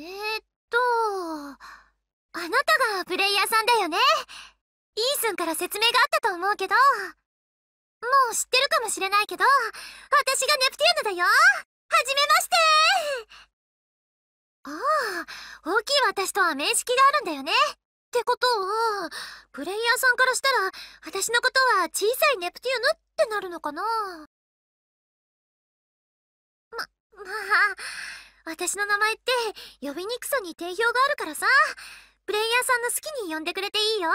えー、っと、あなたがプレイヤーさんだよねイースンから説明があったと思うけど、もう知ってるかもしれないけど、私がネプテューヌだよはじめましてああ、大きい私とは面識があるんだよねってことは、プレイヤーさんからしたら、私のことは小さいネプテューヌってなるのかな私の名前って呼びにくさに定評があるからさプレイヤーさんの好きに呼んでくれていいよ